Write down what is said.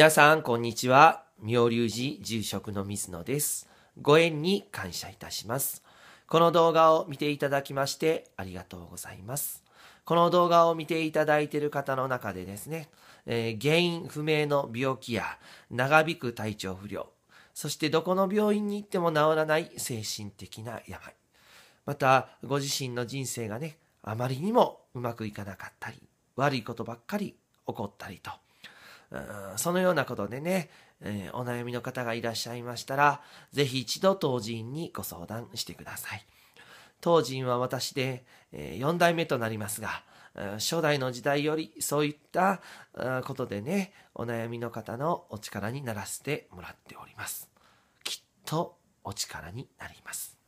皆さん、こんにちは。妙隆寺住職の水野です。ご縁に感謝いたします。この動画を見ていただきましてありがとうございます。この動画を見ていただいている方の中でですね、えー、原因不明の病気や長引く体調不良、そしてどこの病院に行っても治らない精神的な病、またご自身の人生がね、あまりにもうまくいかなかったり、悪いことばっかり起こったりと、そのようなことでね、えー、お悩みの方がいらっしゃいましたら、ぜひ一度当人にご相談してください。当人は私で、えー、4代目となりますが、初代の時代よりそういったことでね、お悩みの方のお力にならせてもらっております。きっとお力になります。